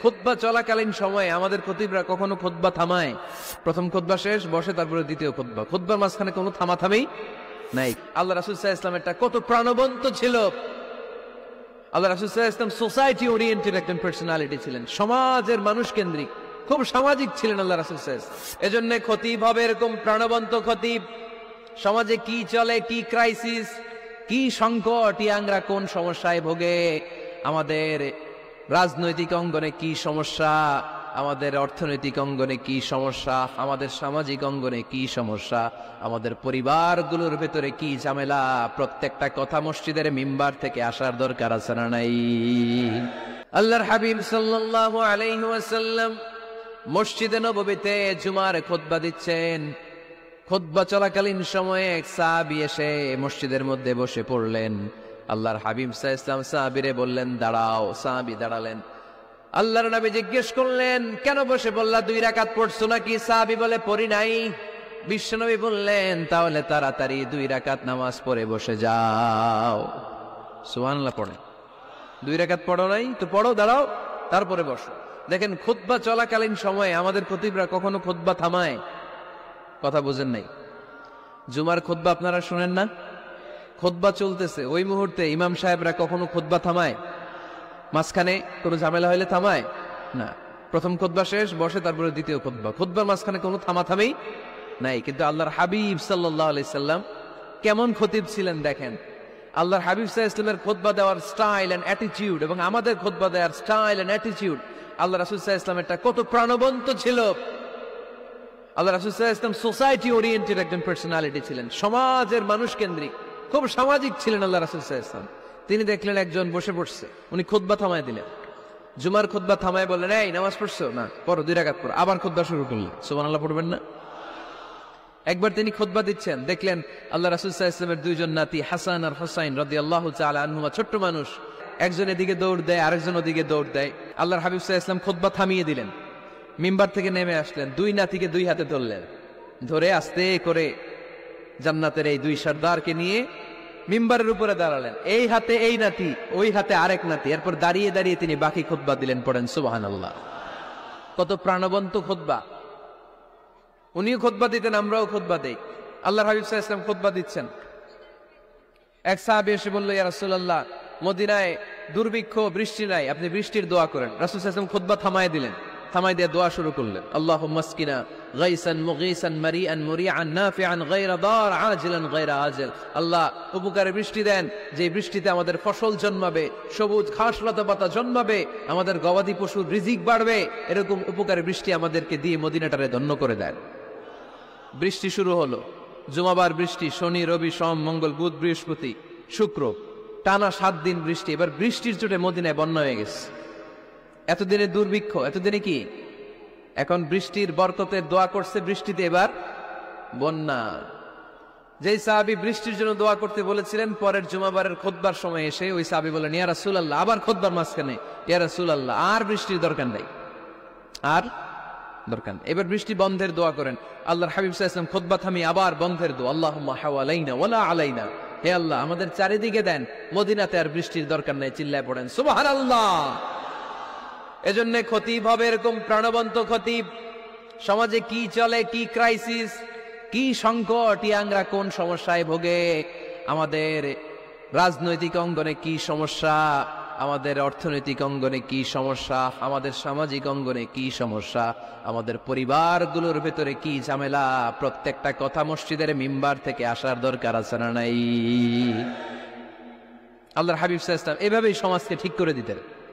খোদবা চলাকালীন সময়ে আমাদের খতিবরা কখনো খোদবা থামায় প্রথম খোদবা শেষ বসে তারপরে দ্বিতীয় খোদবা খোদবার মাঝখানে কোনো থামেই নাই আল্লাহ রাসুলসাহ ইসলামেরটা কত প্রাণবন্ত ছিল আল্লাহ রাসুলসাহ ইসলাম সোসাইটি ওরিয়েন্টেড একজন পার্সোনালিটি ছিলেন সমাজের মানুষ কেন্দ্রিক খুব সামাজিক ছিলেন আল্লাহ রাসুল এজন্য খতিব হবে এরকম প্রাণবন্ত খতিব সমাজে কি চলে কি ক্রাইসিস কি সংকট ইয়াংরা কোন সমস্যায় ভোগে আমাদের রাজনৈতিক অঙ্গনে কি সমস্যা আমাদের অর্থনৈতিক অঙ্গনে কি সমস্যা আমাদের সামাজিক অঙ্গনে কি সমস্যা আমাদের পরিবারগুলোর ভেতরে কি ঝামেলা প্রত্যেকটা কথা মসজিদের মিম্বার থেকে আসার দরকার আছে না নাই আল্লাহর হাবিব সাল্লাহ আলাইহি ওয়াসাল্লাম মসজিদে নবীতে জুমার খুতবা দিচ্ছেন খুতবা চলাকালীন সময়ে এক সাহাবী এসে মসজিদের মধ্যে বসে পড়লেন আল্লাহর হাবিব সাহ ইসলাম সাহাবিরে বললেন দাঁড়াও সাহাবি দাঁড়ালেন আল্লাহর নবী জিজ্ঞেস করলেন কেন বসে বললা দুই রাকাত পড়ছো নাকি সাহাবি বলে পড়ি নাই বিশ্বনবী বললেন তাহলে তাড়াতাড়ি দুই রাকাত নামাজ পড়ে বসে যাও সুহানলা পড়ে দুই রাকাত পড়ো নাই তো পড়ো দাঁড়াও তারপরে বসো দেখেন খুদ্া চলাকালীন সময়ে আমাদের প্রতিভা কখনো খুদ্া থামায় কথা বুঝেন নাই জুমার খুদ্া আপনারা শোনেন না খোদবা চলতেছে ওই মুহূর্তে ইমাম সাহেবরা কখনো খোদবা থামায় মাঝখানে কোনো ঝামেলা হলে থামায় না প্রথম খোদবা শেষ বসে তারপরে দ্বিতীয় খোদবা খোদবার মাঝখানে কোনো থামা থামেই নাই কিন্তু আল্লাহর হাবিব সাল্লাহ আলাইসাল্লাম কেমন খতিব ছিলেন দেখেন আল্লাহর হাবিব সাহ ইসলামের খোদবা দেওয়ার স্টাইল অ্যান্ড অ্যাটিচিউড এবং আমাদের খোদবা দেওয়ার স্টাইল অ্যান্ড অ্যাটিচিউড আল্লাহ রাসুল সাহা ইসলামেরটা কত প্রাণবন্ত ছিল আল্লাহ রাসুল সাহা ইসলাম সোসাইটি ওরিয়েন্টেড একজন পার্সোনালিটি ছিলেন সমাজের মানুষ কেন্দ্রিক খুব সামাজিক ছিলেন আল্লাহ রাসুল রাসুলাম তিনি দেখলেন একজন বসে পড়ছে উনি খোদবা থামায় দিলেন জুমার খোদবা থামায় বললেন এই নামাজ পড়ছো না পর দুই রাগাত পর আবার খোদবা শুরু করলেন সুমান আল্লাহ পড়বেন না একবার তিনি খোদবা দিচ্ছেন দেখলেন আল্লাহ রাসুল ইসলামের দুইজন নাতি হাসান আর হোসাইন রদি আল্লাহ আনহুমা ছোট্ট মানুষ একজন এদিকে দৌড় দেয় আরেকজন ওদিকে দৌড় দেয় আল্লাহর হাবিব সাহা ইসলাম খোদবা থামিয়ে দিলেন মিম্বার থেকে নেমে আসলেন দুই নাতিকে দুই হাতে ধরলেন ধরে আস্তে করে জান্নাতের এই দুই সর্দারকে নিয়ে মিম্বারের উপরে দাঁড়ালেন এই হাতে এই নাতি ওই হাতে আরেক নাতি এরপর দাঁড়িয়ে দাঁড়িয়ে তিনি বাকি খোদবা দিলেন পড়েন সুবাহান আল্লাহ কত প্রাণবন্ত খোদবা উনিও খোদবা দিতেন আমরাও খোদবা দেই আল্লাহ হাবিব সাহা ইসলাম খোদবা দিচ্ছেন এক সাহাবি এসে বললো ইয়ারসুল্লাহ মদিনায় দুর্ভিক্ষ বৃষ্টি নাই আপনি বৃষ্টির দোয়া করেন রাসুল সাহা ইসলাম খোদবা থামায় দিলেন থামাই দিয়ে দোয়া শুরু করলেন আল্লাহ মাসকিনা গাইসান মুগিসান মারিয়ান মুরিয়ান নাফিয়ান গায়রা দার আজিলান গায়রা আজেল আল্লাহ উপকারে বৃষ্টি দেন যে বৃষ্টিতে আমাদের ফসল জন্মাবে সবুজ ঘাস লতাপাতা জন্মাবে আমাদের গবাদি পশুর রিজিক বাড়বে এরকম উপকারে বৃষ্টি আমাদেরকে দিয়ে মদিনাটারে ধন্য করে দেন বৃষ্টি শুরু হলো জুমাবার বৃষ্টি শনি রবি সোম মঙ্গল বুধ বৃহস্পতি শুক্র টানা সাত দিন বৃষ্টি এবার বৃষ্টির চোটে মদিনায় বন্যা হয়ে গেছে এতদিনে দুর্ভিক্ষ এতদিনে কি এখন বৃষ্টির বরকতে দোয়া করছে বৃষ্টিতে এবার বন্যা যেই সাহাবি বৃষ্টির জন্য দোয়া করতে বলেছিলেন পরের জুমাবারের খোদবার সময় এসে ওই সাহাবি বলেন ইয়া রাসুল আল্লাহ আবার খোদবার মাঝখানে ইয়া রাসুল আল্লাহ আর বৃষ্টির দরকার নাই আর দরকার এবার বৃষ্টি বন্ধের দোয়া করেন আল্লাহর হাবিব ইসলাম খোদবা থামি আবার বন্ধের দোয়া আল্লাহ হাওয়ালাইনা ওলা আলাইনা হে আল্লাহ আমাদের চারিদিকে দেন মদিনাতে আর বৃষ্টির দরকার নাই চিল্লায় পড়েন সুবাহ আল্লাহ এজন্য খতিব হবে এরকম প্রাণবন্ত খতিব সমাজে কি চলে কি ক্রাইসিস কি সংকট ইয়াংরা কোন সমস্যায় ভোগে আমাদের রাজনৈতিক অঙ্গনে কি সমস্যা আমাদের অর্থনৈতিক অঙ্গনে কি সমস্যা আমাদের সামাজিক অঙ্গনে কি সমস্যা আমাদের পরিবারগুলোর ভেতরে কি ঝামেলা প্রত্যেকটা কথা মসজিদের মিম্বার থেকে আসার দরকার আছে না নাই আল্লাহর হাবিব সাহা এভাবেই সমাজকে ঠিক করে দিতেন